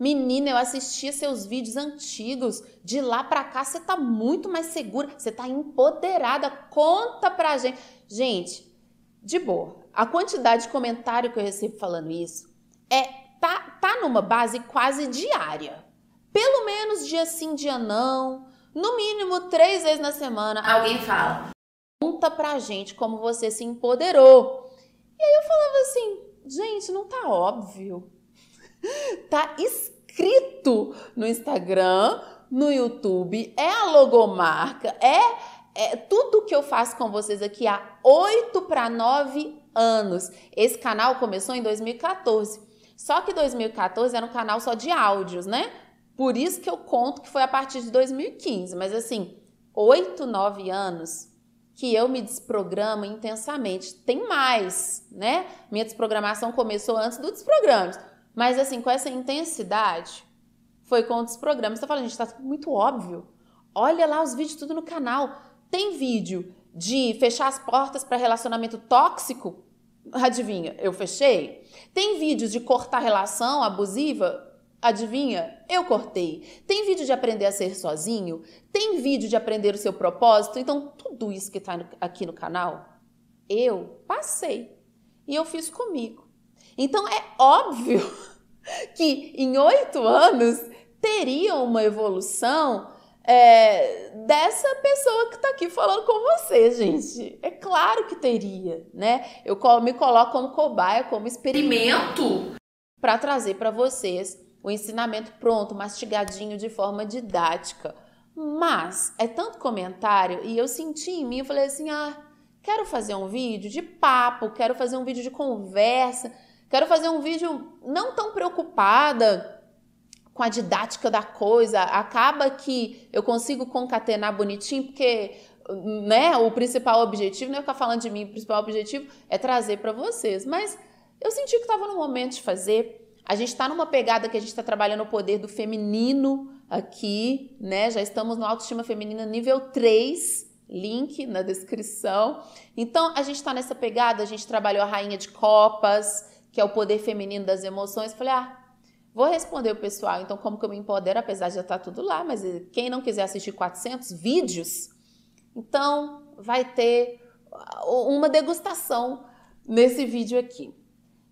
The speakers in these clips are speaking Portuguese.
Menina, eu assistia seus vídeos antigos. De lá pra cá você tá muito mais segura, você tá empoderada. Conta pra gente. Gente, de boa. A quantidade de comentário que eu recebo falando isso é tá, tá numa base quase diária. Pelo menos dia sim, dia não. No mínimo três vezes na semana. Alguém fala. Conta pra gente como você se empoderou. E aí eu falava assim, gente, não tá óbvio. Tá escrito no Instagram, no YouTube, é a logomarca, é é, tudo que eu faço com vocês aqui há 8 para 9 anos. Esse canal começou em 2014. Só que 2014 era um canal só de áudios, né? Por isso que eu conto que foi a partir de 2015. Mas assim, 8, 9 anos que eu me desprogramo intensamente. Tem mais, né? Minha desprogramação começou antes do desprograma. Mas assim, com essa intensidade, foi com outros programas. Você tá falando, gente, tá muito óbvio. Olha lá os vídeos tudo no canal. Tem vídeo de fechar as portas para relacionamento tóxico? Adivinha, eu fechei. Tem vídeos de cortar relação abusiva? Adivinha? Eu cortei. Tem vídeo de aprender a ser sozinho? Tem vídeo de aprender o seu propósito? Então, tudo isso que está aqui no canal, eu passei. E eu fiz comigo. Então é óbvio que em oito anos teria uma evolução é, dessa pessoa que está aqui falando com você, gente. É claro que teria, né? Eu me coloco como cobaia, como experimento para trazer para vocês o ensinamento pronto, mastigadinho, de forma didática. Mas é tanto comentário e eu senti em mim, eu falei assim: ah, quero fazer um vídeo de papo, quero fazer um vídeo de conversa Quero fazer um vídeo não tão preocupada com a didática da coisa. Acaba que eu consigo concatenar bonitinho, porque né, o principal objetivo, não é ficar falando de mim, o principal objetivo é trazer para vocês. Mas eu senti que estava no momento de fazer. A gente está numa pegada que a gente está trabalhando o poder do feminino aqui, né? Já estamos no autoestima feminina nível 3 link na descrição. Então, a gente está nessa pegada, a gente trabalhou a rainha de copas, que é o poder feminino das emoções, falei, ah, vou responder o pessoal, então como que eu me empodero, apesar de já estar tá tudo lá, mas quem não quiser assistir 400 vídeos, então vai ter ah, uma degustação nesse vídeo aqui.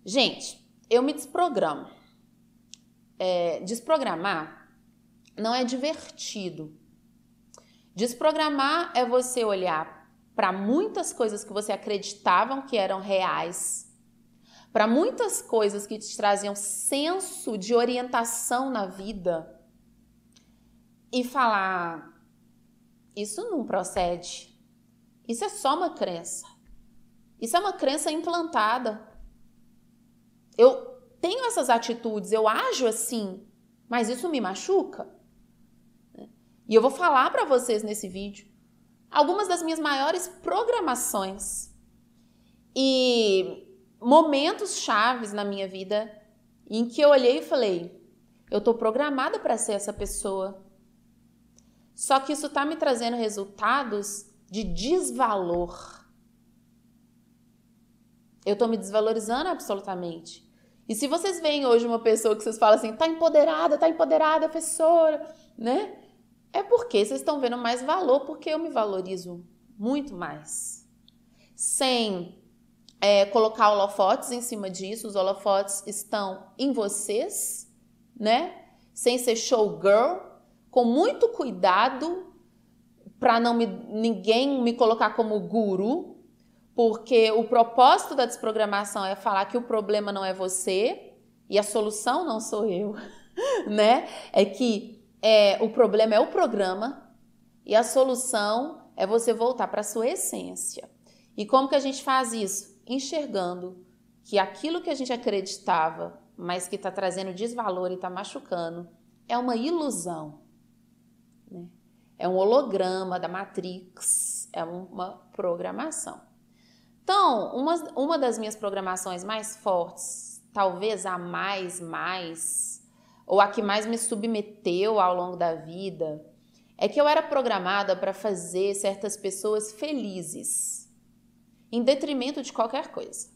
Gente, eu me desprogramo. É, desprogramar não é divertido. Desprogramar é você olhar para muitas coisas que você acreditava que eram reais para muitas coisas que te traziam senso de orientação na vida e falar: isso não procede, isso é só uma crença, isso é uma crença implantada. Eu tenho essas atitudes, eu ajo assim, mas isso me machuca. E eu vou falar para vocês nesse vídeo algumas das minhas maiores programações. E momentos chaves na minha vida em que eu olhei e falei: eu estou programada para ser essa pessoa. Só que isso está me trazendo resultados de desvalor. Eu estou me desvalorizando absolutamente. E se vocês veem hoje uma pessoa que vocês falam assim, tá empoderada, tá empoderada, é professora, né? É porque vocês estão vendo mais valor, porque eu me valorizo muito mais. Sem é, colocar holofotes em cima disso. Os holofotes estão em vocês, né? Sem ser showgirl, com muito cuidado para não me, ninguém me colocar como guru, porque o propósito da desprogramação é falar que o problema não é você e a solução não sou eu, né? É que é, o problema é o programa e a solução é você voltar para sua essência. E como que a gente faz isso? enxergando que aquilo que a gente acreditava, mas que está trazendo desvalor e está machucando, é uma ilusão. Né? É um holograma da Matrix, é uma programação. Então, uma, uma das minhas programações mais fortes, talvez a mais, mais, ou a que mais me submeteu ao longo da vida, é que eu era programada para fazer certas pessoas felizes em detrimento de qualquer coisa.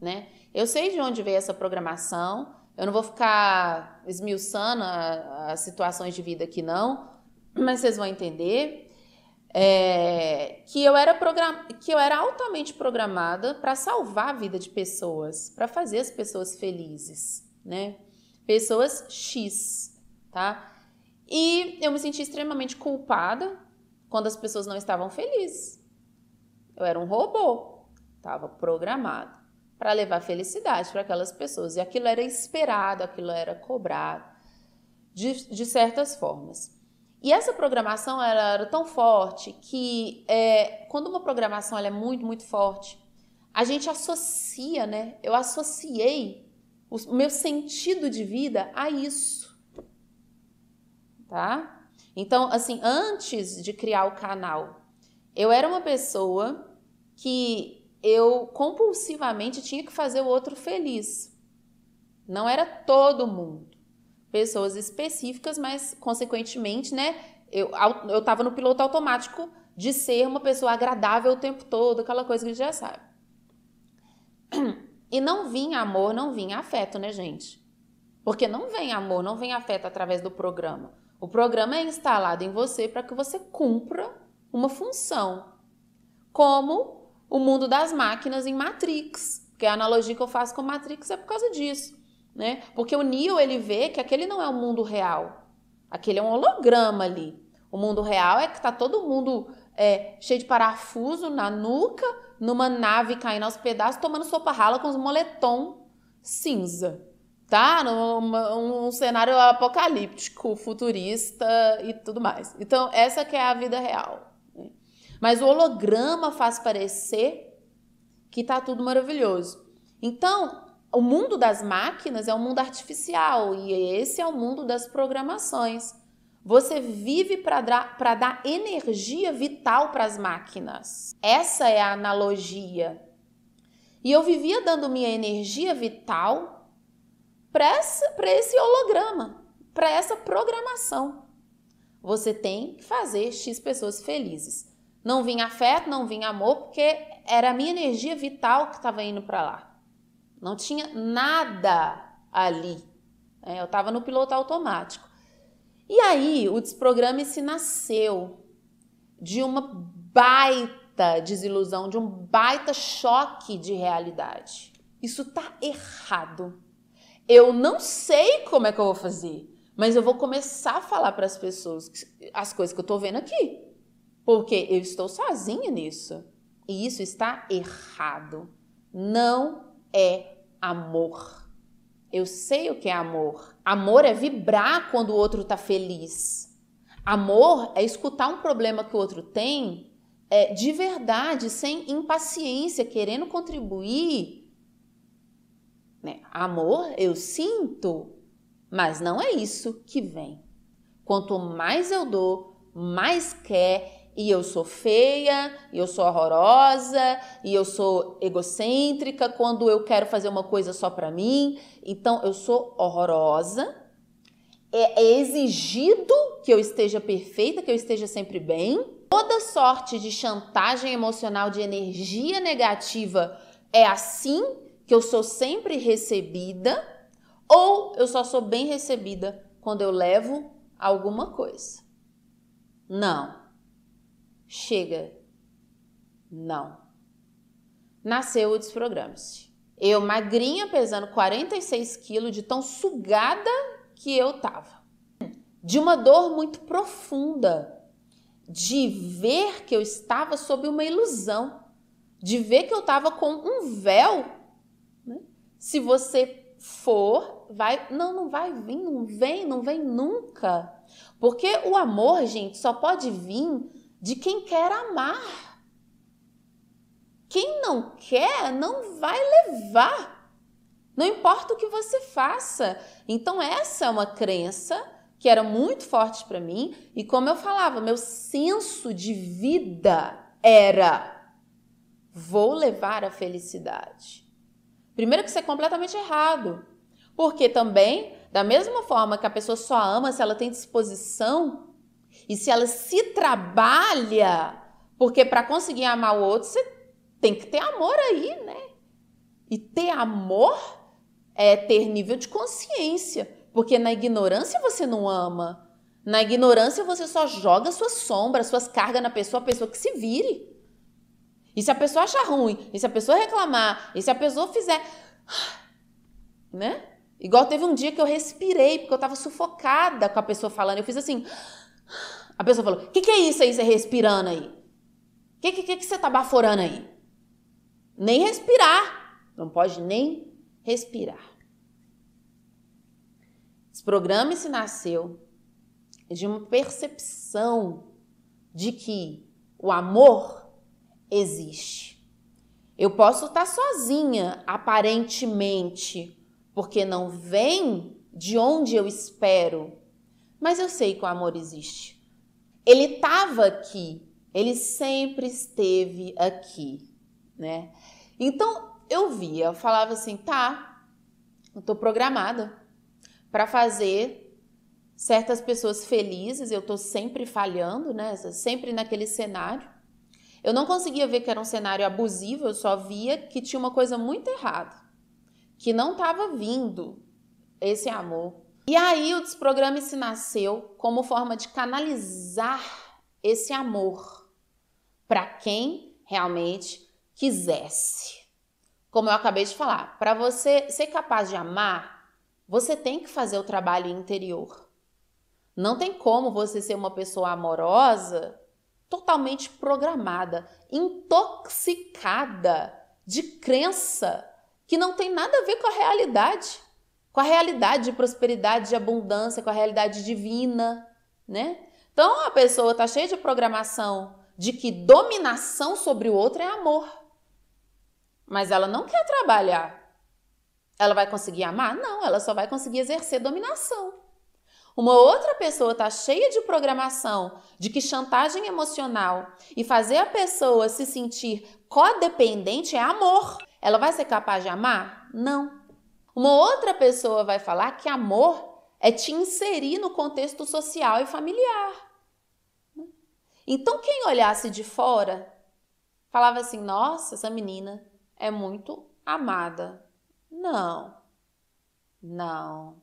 Né? Eu sei de onde veio essa programação, eu não vou ficar esmiuçando as situações de vida aqui, não, mas vocês vão entender. É, que, eu era program... que eu era altamente programada para salvar a vida de pessoas, para fazer as pessoas felizes, né? Pessoas X, tá? E eu me senti extremamente culpada quando as pessoas não estavam felizes. Eu era um robô, estava programado para levar felicidade para aquelas pessoas. E aquilo era esperado, aquilo era cobrado, de, de certas formas. E essa programação era tão forte que é, quando uma programação é muito, muito forte, a gente associa, né? Eu associei o meu sentido de vida a isso. Tá? Então, assim, antes de criar o canal eu era uma pessoa que eu compulsivamente tinha que fazer o outro feliz. Não era todo mundo. Pessoas específicas, mas consequentemente, né? Eu, eu tava no piloto automático de ser uma pessoa agradável o tempo todo, aquela coisa que a gente já sabe. E não vinha amor, não vinha afeto, né, gente? Porque não vem amor, não vem afeto através do programa. O programa é instalado em você para que você cumpra uma função, como o mundo das máquinas em Matrix, que é a analogia que eu faço com Matrix é por causa disso, né? Porque o Neo ele vê que aquele não é o mundo real, aquele é um holograma ali. O mundo real é que tá todo mundo é, cheio de parafuso na nuca, numa nave caindo aos pedaços, tomando sopa rala com os moletom cinza tá? Num um cenário apocalíptico, futurista e tudo mais. Então, essa que é a vida real. Mas o holograma faz parecer que está tudo maravilhoso. Então, o mundo das máquinas é um mundo artificial e esse é o mundo das programações. Você vive para dar, dar energia vital para as máquinas. Essa é a analogia. E eu vivia dando minha energia vital para esse holograma, para essa programação. Você tem que fazer X pessoas felizes. Não vinha afeto, não vinha amor, porque era a minha energia vital que estava indo para lá. Não tinha nada ali. Né? eu estava no piloto automático. E aí o desprograma se nasceu de uma baita desilusão, de um baita choque de realidade. Isso tá errado. Eu não sei como é que eu vou fazer, mas eu vou começar a falar para as pessoas as coisas que eu estou vendo aqui porque eu estou sozinha nisso. E isso está errado. Não é amor. Eu sei o que é amor. Amor é vibrar quando o outro está feliz. Amor é escutar um problema que o outro tem é, de verdade, sem impaciência, querendo contribuir. Né? Amor, eu sinto, mas não é isso que vem. Quanto mais eu dou, mais quer e eu sou feia, e eu sou horrorosa, e eu sou egocêntrica quando eu quero fazer uma coisa só para mim. Então eu sou horrorosa. É exigido que eu esteja perfeita, que eu esteja sempre bem. Toda sorte de chantagem emocional, de energia negativa, é assim que eu sou sempre recebida, ou eu só sou bem recebida quando eu levo alguma coisa. Não, chega. Não. Nasceu o desprograma-se. Eu, magrinha, pesando 46 quilos, de tão sugada que eu tava. De uma dor muito profunda, de ver que eu estava sob uma ilusão, de ver que eu tava com um véu. Né? Se você for, vai. Não, não vai vir, não vem, não vem nunca. Porque o amor, gente, só pode vir de quem quer amar. Quem não quer não vai levar. Não importa o que você faça. Então essa é uma crença que era muito forte para mim e como eu falava, meu senso de vida era vou levar a felicidade. Primeiro que isso é completamente errado. Porque também, da mesma forma que a pessoa só ama se ela tem disposição e se ela se trabalha, porque para conseguir amar o outro, você tem que ter amor aí, né? E ter amor é ter nível de consciência, porque na ignorância você não ama. Na ignorância você só joga suas sombras, suas cargas na pessoa, a pessoa que se vire. E se a pessoa achar ruim, e se a pessoa reclamar, e se a pessoa fizer, né? Igual teve um dia que eu respirei porque eu tava sufocada com a pessoa falando, eu fiz assim, A pessoa falou: o que, que é isso aí, você respirando aí? O que, que, que, que você tá baforando aí? Nem respirar. Não pode nem respirar. Esse programa se nasceu de uma percepção de que o amor existe. Eu posso estar tá sozinha, aparentemente, porque não vem de onde eu espero, mas eu sei que o amor existe. Ele estava aqui, ele sempre esteve aqui, né? Então eu via, eu falava assim, tá, eu tô programada para fazer certas pessoas felizes, eu tô sempre falhando, né? Sempre naquele cenário. Eu não conseguia ver que era um cenário abusivo, eu só via que tinha uma coisa muito errada, que não estava vindo esse amor e aí o desprograma se nasceu como forma de canalizar esse amor para quem realmente quisesse. Como eu acabei de falar, para você ser capaz de amar, você tem que fazer o trabalho interior. Não tem como você ser uma pessoa amorosa totalmente programada, intoxicada de crença que não tem nada a ver com a realidade com a realidade de prosperidade, de abundância, com a realidade divina, né? Então a pessoa tá cheia de programação de que dominação sobre o outro é amor. Mas ela não quer trabalhar. Ela vai conseguir amar? Não, ela só vai conseguir exercer dominação. Uma outra pessoa tá cheia de programação de que chantagem emocional e fazer a pessoa se sentir codependente é amor. Ela vai ser capaz de amar? Não. Uma outra pessoa vai falar que amor é te inserir no contexto social e familiar. Então, quem olhasse de fora falava assim: nossa, essa menina é muito amada. Não, não,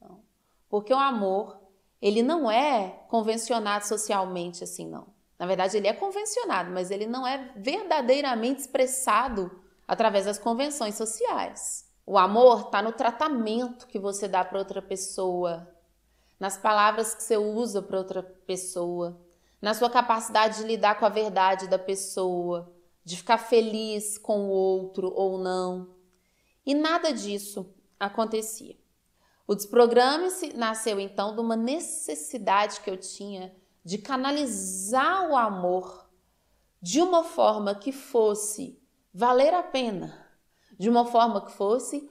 não. Porque o amor, ele não é convencionado socialmente assim, não. Na verdade, ele é convencionado, mas ele não é verdadeiramente expressado através das convenções sociais. O amor está no tratamento que você dá para outra pessoa, nas palavras que você usa para outra pessoa, na sua capacidade de lidar com a verdade da pessoa, de ficar feliz com o outro ou não. E nada disso acontecia. O desprograma se nasceu então de uma necessidade que eu tinha de canalizar o amor de uma forma que fosse valer a pena de uma forma que fosse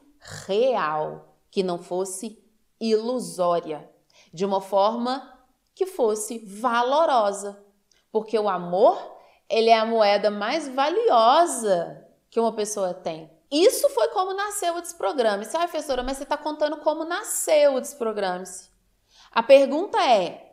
real, que não fosse ilusória, de uma forma que fosse valorosa, porque o amor, ele é a moeda mais valiosa que uma pessoa tem. Isso foi como nasceu o Desprograme-se. Ah, professora, mas você está contando como nasceu o Desprograme-se. A pergunta é: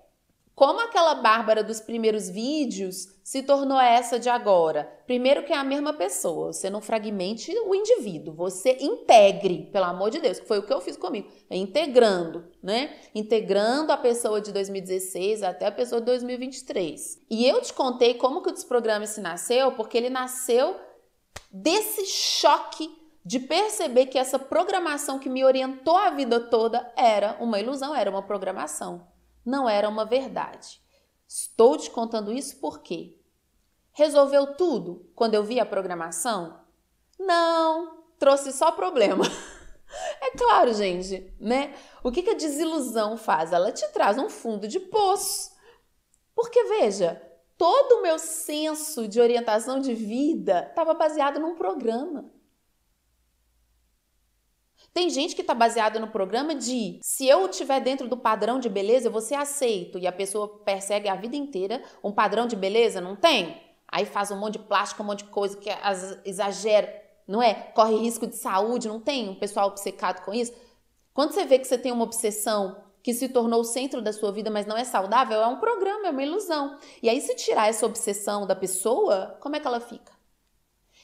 como aquela Bárbara dos primeiros vídeos se tornou essa de agora? Primeiro que é a mesma pessoa, você não fragmente o indivíduo, você integre, pelo amor de Deus, que foi o que eu fiz comigo, é integrando, né? Integrando a pessoa de 2016 até a pessoa de 2023. E eu te contei como que o desprograma se nasceu, porque ele nasceu desse choque de perceber que essa programação que me orientou a vida toda era uma ilusão, era uma programação não era uma verdade. Estou te contando isso porque resolveu tudo quando eu vi a programação? Não, trouxe só problema. é claro, gente, né? O que, que a desilusão faz? Ela te traz um fundo de poço. Porque veja, todo o meu senso de orientação de vida estava baseado num programa. Tem gente que está baseada no programa de se eu estiver dentro do padrão de beleza, eu vou ser aceito. E a pessoa persegue a vida inteira um padrão de beleza, não tem? Aí faz um monte de plástico, um monte de coisa que exagera, não é? Corre risco de saúde, não tem? Um pessoal obcecado com isso. Quando você vê que você tem uma obsessão que se tornou o centro da sua vida, mas não é saudável, é um programa, é uma ilusão. E aí, se tirar essa obsessão da pessoa, como é que ela fica?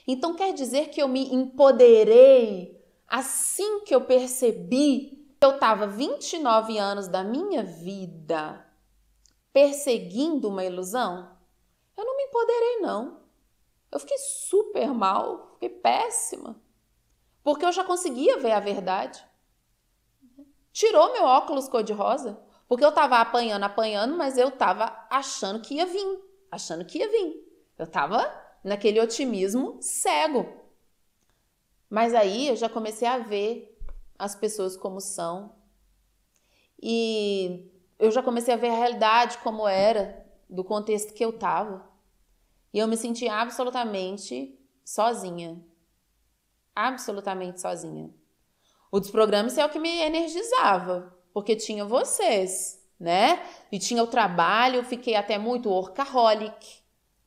Então quer dizer que eu me empoderei Assim que eu percebi que eu estava 29 anos da minha vida perseguindo uma ilusão, eu não me empoderei, não. Eu fiquei super mal, fiquei péssima. Porque eu já conseguia ver a verdade. Tirou meu óculos cor-de-rosa, porque eu estava apanhando, apanhando, mas eu estava achando que ia vir, achando que ia vir. Eu estava naquele otimismo cego. Mas aí eu já comecei a ver as pessoas como são. E eu já comecei a ver a realidade como era, do contexto que eu estava. E eu me senti absolutamente sozinha. Absolutamente sozinha. O programas é o que me energizava, porque tinha vocês, né? E tinha o trabalho, eu fiquei até muito workaholic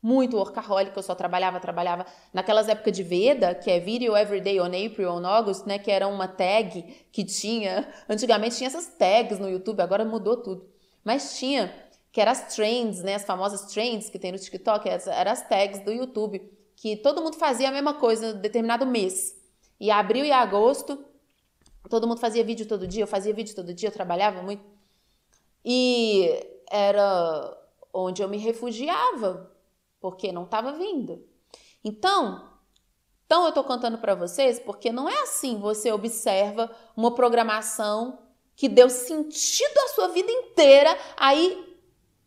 muito workaholic, eu só trabalhava, trabalhava. Naquelas épocas de Veda, que é Video Every Day on April, on August, né, que era uma tag que tinha, antigamente tinha essas tags no YouTube, agora mudou tudo. Mas tinha, que eram as trends, né, as famosas trends que tem no TikTok, eram as tags do YouTube, que todo mundo fazia a mesma coisa em determinado mês. E abril e agosto, todo mundo fazia vídeo todo dia, eu fazia vídeo todo dia, eu trabalhava muito. E era onde eu me refugiava, porque não estava vindo. Então, então eu estou cantando para vocês porque não é assim. Você observa uma programação que deu sentido à sua vida inteira, aí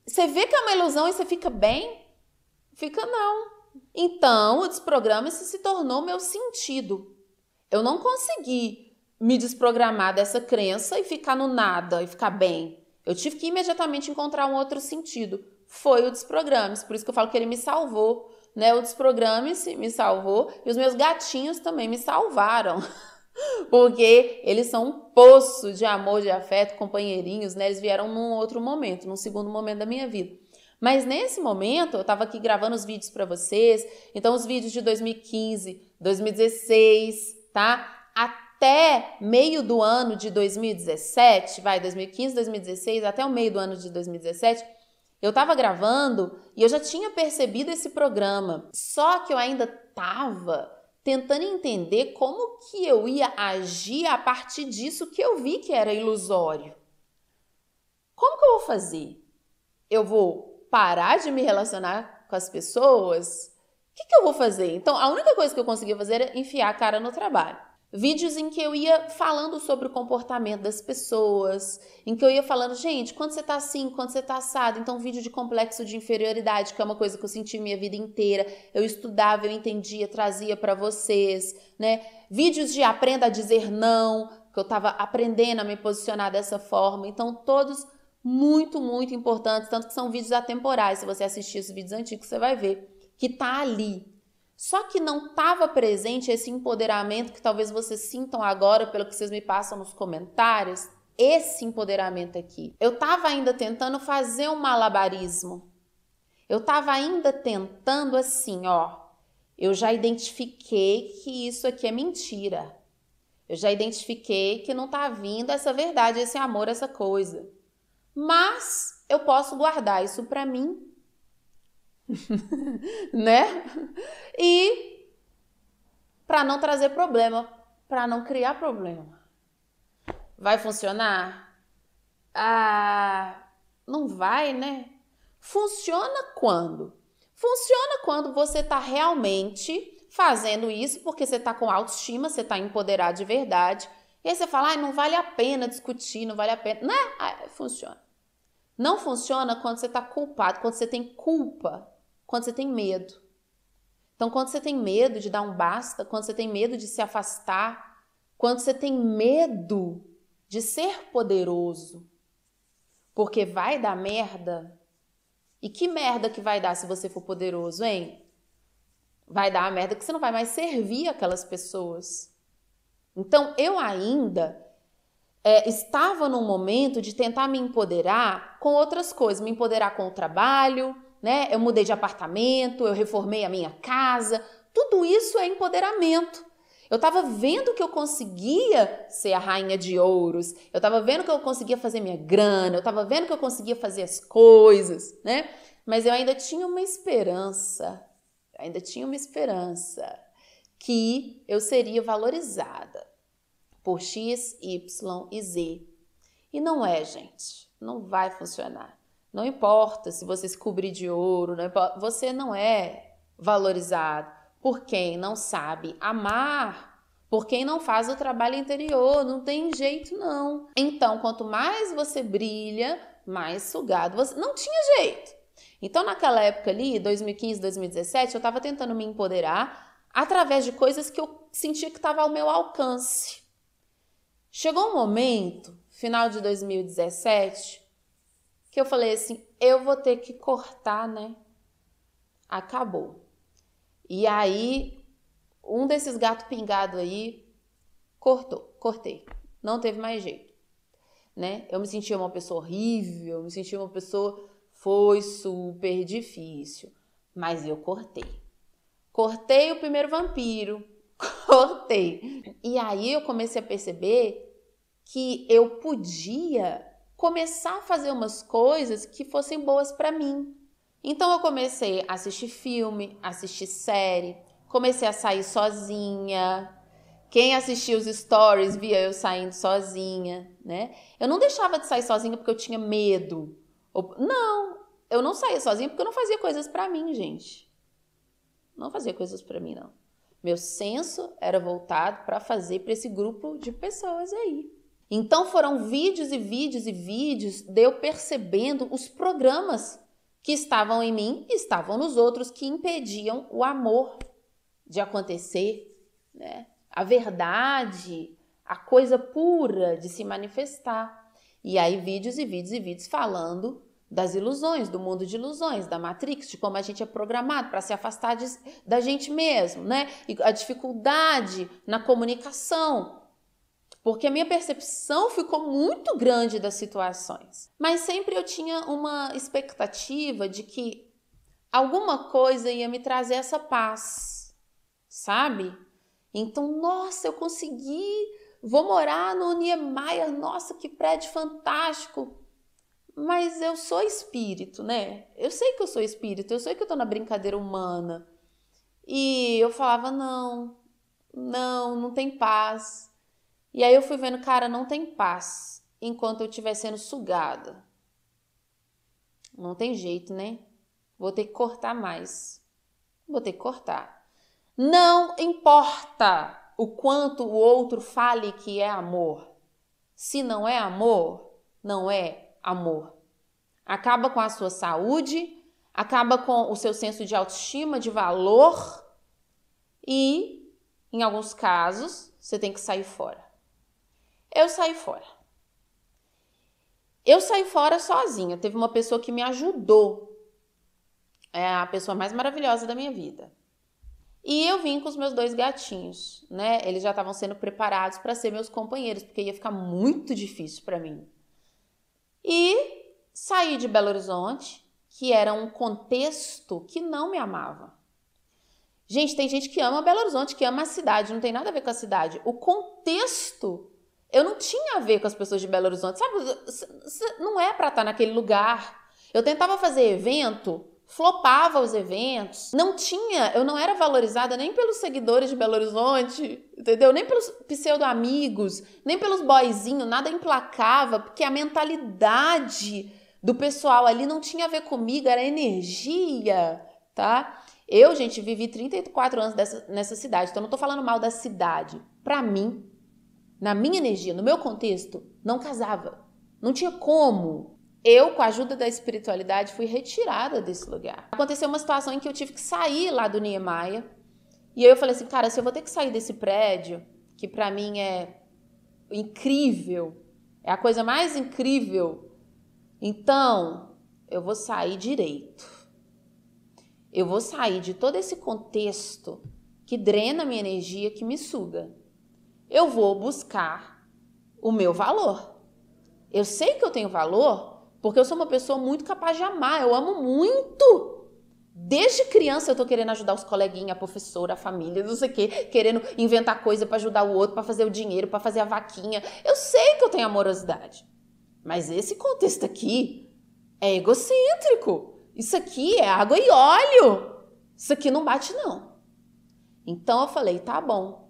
você vê que é uma ilusão e você fica bem? Fica não. Então, o desprograma-se se tornou meu sentido. Eu não consegui me desprogramar dessa crença e ficar no nada e ficar bem. Eu tive que imediatamente encontrar um outro sentido foi o Desprogrames. Por isso que eu falo que ele me salvou. Né? O Desprogrames me salvou e os meus gatinhos também me salvaram. Porque eles são um poço de amor, de afeto, companheirinhos, né? Eles vieram num outro momento, num segundo momento da minha vida. Mas nesse momento, eu estava aqui gravando os vídeos para vocês, então os vídeos de 2015, 2016, tá? Até meio do ano de 2017, vai, 2015, 2016, até o meio do ano de 2017, eu estava gravando e eu já tinha percebido esse programa, só que eu ainda estava tentando entender como que eu ia agir a partir disso que eu vi que era ilusório. Como que eu vou fazer? Eu vou parar de me relacionar com as pessoas? O que, que eu vou fazer? Então, a única coisa que eu consegui fazer era enfiar a cara no trabalho. Vídeos em que eu ia falando sobre o comportamento das pessoas, em que eu ia falando, gente, quando você tá assim, quando você tá assado. Então, vídeo de complexo de inferioridade, que é uma coisa que eu senti minha vida inteira. Eu estudava, eu entendia, trazia para vocês, né? Vídeos de aprenda a dizer não, que eu tava aprendendo a me posicionar dessa forma. Então, todos muito, muito importantes, tanto que são vídeos atemporais. Se você assistir os vídeos antigos, você vai ver que tá ali, só que não estava presente esse empoderamento que talvez vocês sintam agora pelo que vocês me passam nos comentários, esse empoderamento aqui. Eu estava ainda tentando fazer um malabarismo. Eu estava ainda tentando assim, ó. Eu já identifiquei que isso aqui é mentira. Eu já identifiquei que não está vindo essa verdade, esse amor, essa coisa. Mas eu posso guardar isso para mim né? E para não trazer problema, para não criar problema. Vai funcionar? Ah, não vai, né? Funciona quando? Funciona quando você tá realmente fazendo isso porque você tá com autoestima, você tá empoderado de verdade. E aí você fala, ah, não vale a pena discutir, não vale a pena. Né? Ah, funciona. Não funciona quando você tá culpado, quando você tem culpa quando você tem medo. Então, quando você tem medo de dar um basta, quando você tem medo de se afastar, quando você tem medo de ser poderoso, porque vai dar merda. E que merda que vai dar se você for poderoso, hein? Vai dar a merda que você não vai mais servir aquelas pessoas. Então, eu ainda é, estava num momento de tentar me empoderar com outras coisas, me empoderar com o trabalho, né? Eu mudei de apartamento, eu reformei a minha casa. Tudo isso é empoderamento. Eu estava vendo que eu conseguia ser a rainha de ouros, eu estava vendo que eu conseguia fazer minha grana, eu estava vendo que eu conseguia fazer as coisas, né? Mas eu ainda tinha uma esperança, ainda tinha uma esperança que eu seria valorizada por X, Y e Z. E não é, gente, não vai funcionar. Não importa se você se cobrir de ouro, não importa, você não é valorizado por quem não sabe amar, por quem não faz o trabalho interior, não tem jeito não. Então, quanto mais você brilha, mais sugado você. Não tinha jeito. Então, naquela época ali, 2015, 2017, eu estava tentando me empoderar através de coisas que eu sentia que estava ao meu alcance. Chegou um momento, final de 2017, que eu falei assim: eu vou ter que cortar, né? Acabou. E aí, um desses gatos pingado aí cortou, cortei. Não teve mais jeito, né? Eu me sentia uma pessoa horrível, me sentia uma pessoa foi super difícil, mas eu cortei. Cortei o primeiro vampiro, cortei. E aí eu comecei a perceber que eu podia começar a fazer umas coisas que fossem boas para mim. Então eu comecei a assistir filme, assistir série, comecei a sair sozinha. Quem assistia os stories via eu saindo sozinha, né? Eu não deixava de sair sozinha porque eu tinha medo. Não, eu não saía sozinha porque eu não fazia coisas para mim, gente. Não fazia coisas para mim não. Meu senso era voltado para fazer para esse grupo de pessoas aí. Então foram vídeos e vídeos e vídeos de eu percebendo os programas que estavam em mim e estavam nos outros que impediam o amor de acontecer, né? A verdade, a coisa pura de se manifestar. E aí vídeos e vídeos e vídeos falando das ilusões, do mundo de ilusões, da Matrix, de como a gente é programado para se afastar de, da gente mesmo, né? E a dificuldade na comunicação, porque a minha percepção ficou muito grande das situações. Mas sempre eu tinha uma expectativa de que alguma coisa ia me trazer essa paz, sabe? Então, nossa, eu consegui, vou morar no Niemeyer, nossa, que prédio fantástico. Mas eu sou espírito, né? Eu sei que eu sou espírito, eu sei que eu tô na brincadeira humana. E eu falava, não, não, não tem paz. E aí eu fui vendo, cara, não tem paz enquanto eu estiver sendo sugada. Não tem jeito, né? Vou ter que cortar mais. Vou ter que cortar. Não importa o quanto o outro fale que é amor. Se não é amor, não é amor. Acaba com a sua saúde, acaba com o seu senso de autoestima, de valor e, em alguns casos, você tem que sair fora. Eu saí fora. Eu saí fora sozinha. Teve uma pessoa que me ajudou. É a pessoa mais maravilhosa da minha vida. E eu vim com os meus dois gatinhos, né? Eles já estavam sendo preparados para ser meus companheiros, porque ia ficar muito difícil para mim. E saí de Belo Horizonte, que era um contexto que não me amava. Gente, tem gente que ama Belo Horizonte, que ama a cidade, não tem nada a ver com a cidade. O contexto eu não tinha a ver com as pessoas de Belo Horizonte, sabe? Não é para estar tá naquele lugar. Eu tentava fazer evento, flopava os eventos, não tinha, eu não era valorizada nem pelos seguidores de Belo Horizonte, entendeu? Nem pelos pseudo-amigos, nem pelos boyzinhos, nada emplacava, porque a mentalidade do pessoal ali não tinha a ver comigo, era energia, tá? Eu, gente, vivi 34 anos dessa, nessa cidade, então não tô falando mal da cidade. Para mim, na minha energia, no meu contexto, não casava. Não tinha como. Eu, com a ajuda da espiritualidade, fui retirada desse lugar. Aconteceu uma situação em que eu tive que sair lá do Niemeyer. E eu falei assim, cara, se eu vou ter que sair desse prédio, que para mim é incrível, é a coisa mais incrível, então eu vou sair direito. Eu vou sair de todo esse contexto que drena minha energia, que me suga eu vou buscar o meu valor. Eu sei que eu tenho valor porque eu sou uma pessoa muito capaz de amar, eu amo muito. Desde criança eu tô querendo ajudar os coleguinhas, a professora, a família, não sei o quê, querendo inventar coisa para ajudar o outro, para fazer o dinheiro, para fazer a vaquinha. Eu sei que eu tenho amorosidade. Mas esse contexto aqui é egocêntrico. Isso aqui é água e óleo. Isso aqui não bate não. Então eu falei, tá bom.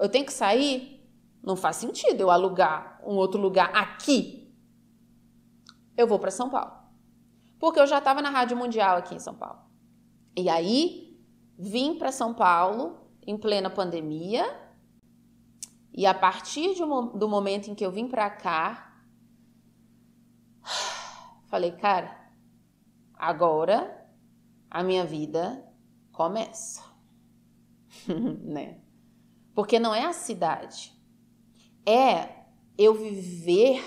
Eu tenho que sair? Não faz sentido eu alugar um outro lugar aqui. Eu vou para São Paulo. Porque eu já estava na Rádio Mundial aqui em São Paulo. E aí vim para São Paulo em plena pandemia. E a partir de, do momento em que eu vim para cá, falei, cara, agora a minha vida começa, né? Porque não é a cidade. É eu viver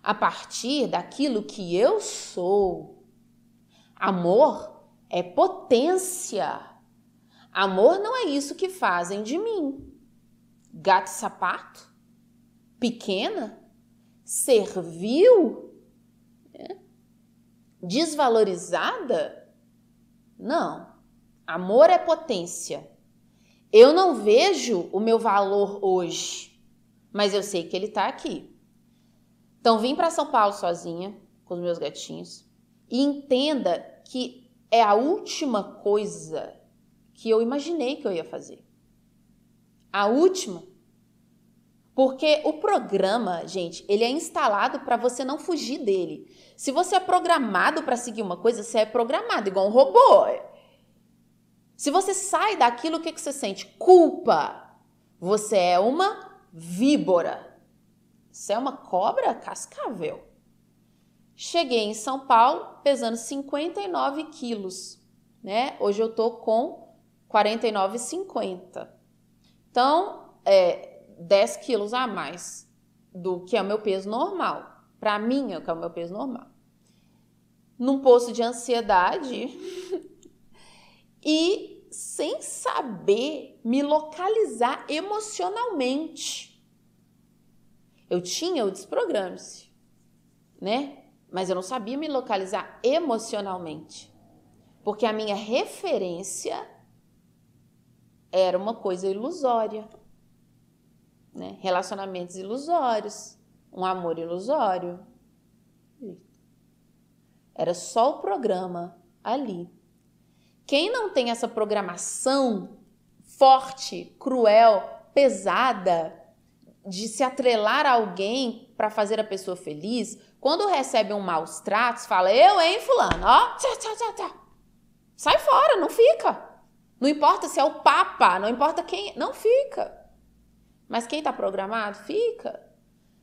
a partir daquilo que eu sou. Amor é potência. Amor não é isso que fazem de mim. Gato sapato? Pequena? Servil? É? Desvalorizada? Não. Amor é potência. Eu não vejo o meu valor hoje, mas eu sei que ele está aqui. Então, vim para São Paulo sozinha, com os meus gatinhos, e entenda que é a última coisa que eu imaginei que eu ia fazer. A última. Porque o programa, gente, ele é instalado para você não fugir dele. Se você é programado para seguir uma coisa, você é programado igual um robô. Se você sai daquilo, o que, que você sente? Culpa. Você é uma víbora. Você é uma cobra cascavel. Cheguei em São Paulo pesando 59 quilos, né? Hoje eu tô com 49,50. Então, é 10 quilos a mais do que é o meu peso normal. Para mim, é o que é o meu peso normal. Num poço de ansiedade, e sem saber me localizar emocionalmente. Eu tinha o desprograma se né? Mas eu não sabia me localizar emocionalmente. Porque a minha referência era uma coisa ilusória. Né? Relacionamentos ilusórios, um amor ilusório. Era só o programa ali. Quem não tem essa programação forte, cruel, pesada de se atrelar a alguém para fazer a pessoa feliz, quando recebe um maus tratos, fala: "Eu, hein, fulano, ó, tchá, tchá, tchá, tchá. Sai fora, não fica. Não importa se é o papa, não importa quem, não fica. Mas quem está programado fica.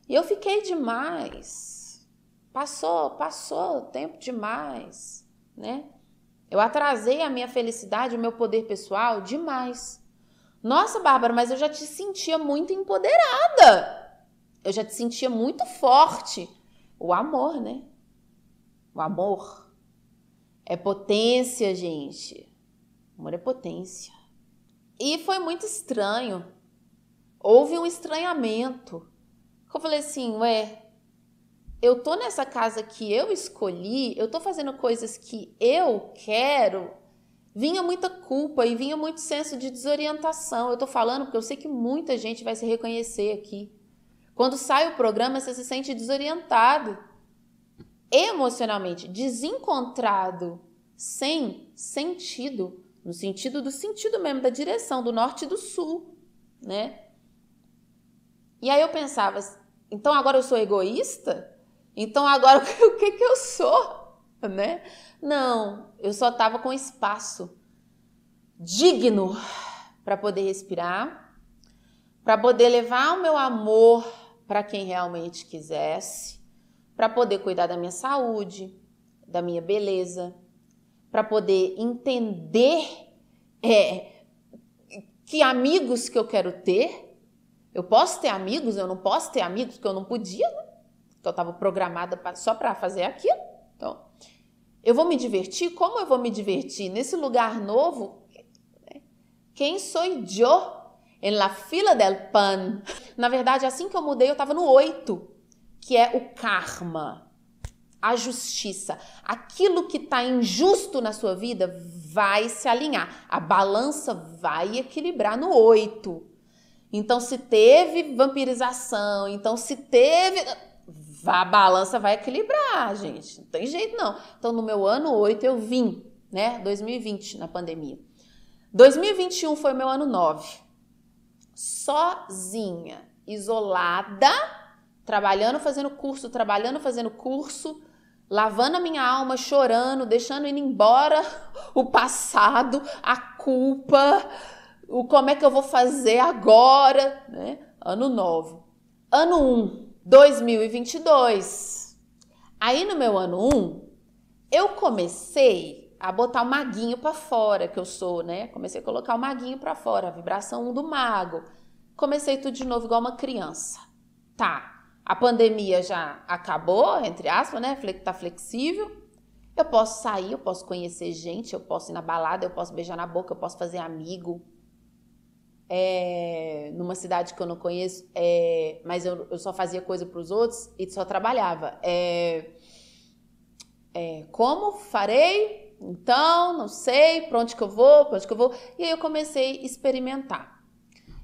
E eu fiquei demais. Passou, passou tempo demais, né? Eu atrasei a minha felicidade, o meu poder pessoal demais. Nossa, Bárbara, mas eu já te sentia muito empoderada. Eu já te sentia muito forte. O amor, né? O amor é potência, gente. O amor é potência. E foi muito estranho. Houve um estranhamento. Eu falei assim, ué, eu tô nessa casa que eu escolhi, eu tô fazendo coisas que eu quero, vinha muita culpa e vinha muito senso de desorientação. Eu tô falando porque eu sei que muita gente vai se reconhecer aqui. Quando sai o programa, você se sente desorientado emocionalmente, desencontrado, sem sentido, no sentido do sentido mesmo da direção do norte e do sul, né? E aí eu pensava, então agora eu sou egoísta? Então agora o que, que eu sou, né? Não, eu só estava com espaço digno para poder respirar, para poder levar o meu amor para quem realmente quisesse, para poder cuidar da minha saúde, da minha beleza, para poder entender é, que amigos que eu quero ter. Eu posso ter amigos, eu não posso ter amigos porque eu não podia, né? Então, eu estava programada pra, só para fazer aquilo. Então, eu vou me divertir? Como eu vou me divertir? Nesse lugar novo? Né? Quem sou eu? En la fila del pan. Na verdade, assim que eu mudei, eu estava no oito, que é o karma, a justiça. Aquilo que está injusto na sua vida vai se alinhar. A balança vai equilibrar no oito. Então, se teve vampirização, então se teve a balança vai equilibrar, gente. Não tem jeito, não. Então, no meu ano 8, eu vim, né? 2020, na pandemia. 2021 foi meu ano 9. Sozinha, isolada, trabalhando, fazendo curso, trabalhando, fazendo curso, lavando a minha alma, chorando, deixando ir embora o passado, a culpa, o como é que eu vou fazer agora, né? Ano 9. Ano 1. Um, 2022. Aí no meu ano 1, um, eu comecei a botar o maguinho para fora, que eu sou, né? Comecei a colocar o maguinho para fora, a vibração 1 do mago. Comecei tudo de novo igual uma criança. Tá. A pandemia já acabou, entre aspas, né? Tá flexível. Eu posso sair, eu posso conhecer gente, eu posso ir na balada, eu posso beijar na boca, eu posso fazer amigo, é, numa cidade que eu não conheço, é, mas eu, eu, só fazia coisa para os outros e só trabalhava. É, é, como farei? Então, não sei, para onde que eu vou, para onde que eu vou. E aí eu comecei a experimentar.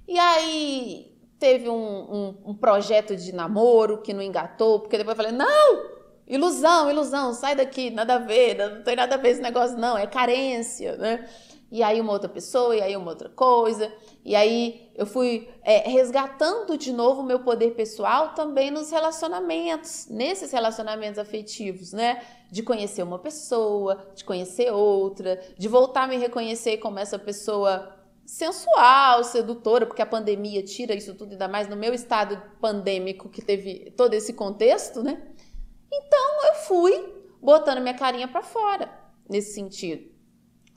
E aí teve um, um, um projeto de namoro que não engatou, porque depois eu falei, não, ilusão, ilusão, sai daqui, nada a ver, não tem nada a ver esse negócio não, é carência, né? e aí uma outra pessoa, e aí uma outra coisa. E aí eu fui é, resgatando de novo o meu poder pessoal também nos relacionamentos, nesses relacionamentos afetivos, né? De conhecer uma pessoa, de conhecer outra, de voltar a me reconhecer como essa pessoa sensual, sedutora, porque a pandemia tira isso tudo, ainda mais no meu estado pandêmico que teve todo esse contexto, né? Então eu fui botando minha carinha para fora nesse sentido.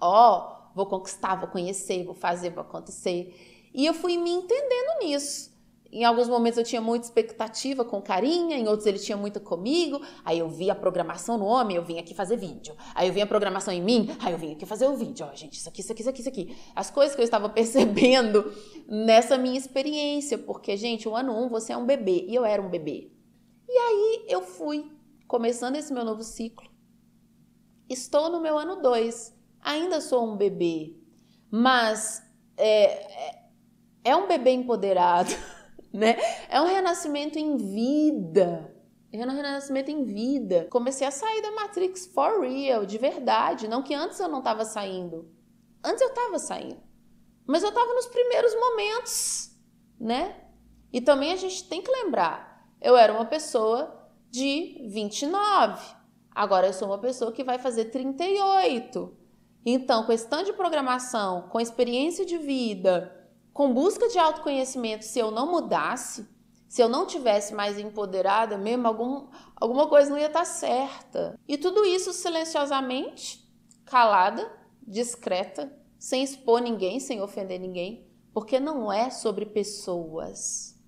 Ó, oh, vou conquistar, vou conhecer, vou fazer, vou acontecer. E eu fui me entendendo nisso. Em alguns momentos eu tinha muita expectativa com carinha, em outros ele tinha muito comigo. Aí eu via a programação no homem, eu vim aqui fazer vídeo. Aí eu via a programação em mim, aí eu vim aqui fazer o vídeo. Ó, gente, isso aqui, isso aqui, isso aqui, isso aqui. As coisas que eu estava percebendo nessa minha experiência, porque, gente, o ano um, você é um bebê, e eu era um bebê. E aí eu fui, começando esse meu novo ciclo. Estou no meu ano dois ainda sou um bebê, mas é, é, é um bebê empoderado, né? É um renascimento em vida. Eu é não renascimento em vida. Comecei a sair da Matrix for real, de verdade. Não que antes eu não estava saindo. Antes eu estava saindo. Mas eu estava nos primeiros momentos, né? E também a gente tem que lembrar: eu era uma pessoa de 29. Agora eu sou uma pessoa que vai fazer 38. Então, com esse tanto de programação, com experiência de vida, com busca de autoconhecimento, se eu não mudasse, se eu não tivesse mais empoderada mesmo, algum, alguma coisa não ia estar tá certa. E tudo isso silenciosamente, calada, discreta, sem expor ninguém, sem ofender ninguém, porque não é sobre pessoas.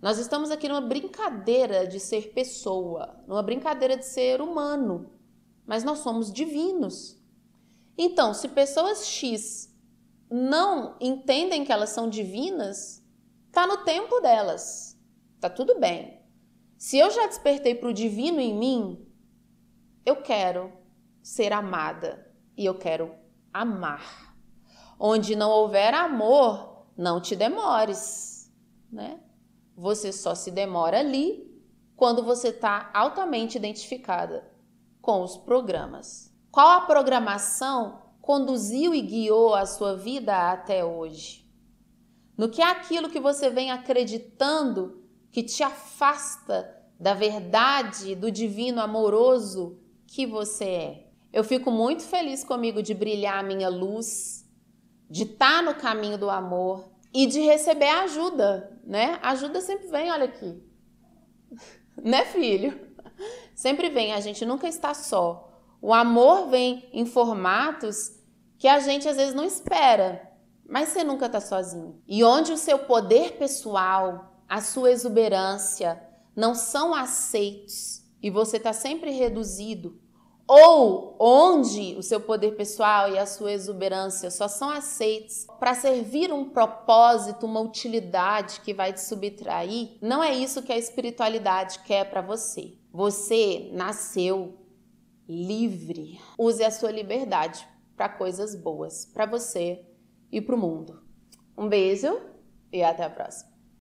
Nós estamos aqui numa brincadeira de ser pessoa, numa brincadeira de ser humano, mas nós somos divinos. Então, se pessoas X não entendem que elas são divinas, tá no tempo delas. Tá tudo bem. Se eu já despertei para o divino em mim, eu quero ser amada e eu quero amar. Onde não houver amor, não te demores, né? Você só se demora ali quando você está altamente identificada com os programas. Qual a programação conduziu e guiou a sua vida até hoje? No que é aquilo que você vem acreditando que te afasta da verdade, do divino amoroso que você é? Eu fico muito feliz comigo de brilhar a minha luz, de estar no caminho do amor e de receber ajuda, né? Ajuda sempre vem, olha aqui. né, filho? Sempre vem, a gente nunca está só. O amor vem em formatos que a gente às vezes não espera, mas você nunca está sozinho. E onde o seu poder pessoal, a sua exuberância não são aceitos e você está sempre reduzido, ou onde o seu poder pessoal e a sua exuberância só são aceitos para servir um propósito, uma utilidade que vai te subtrair, não é isso que a espiritualidade quer para você. Você nasceu livre. Use a sua liberdade para coisas boas, para você e para o mundo. Um beijo e até a próxima.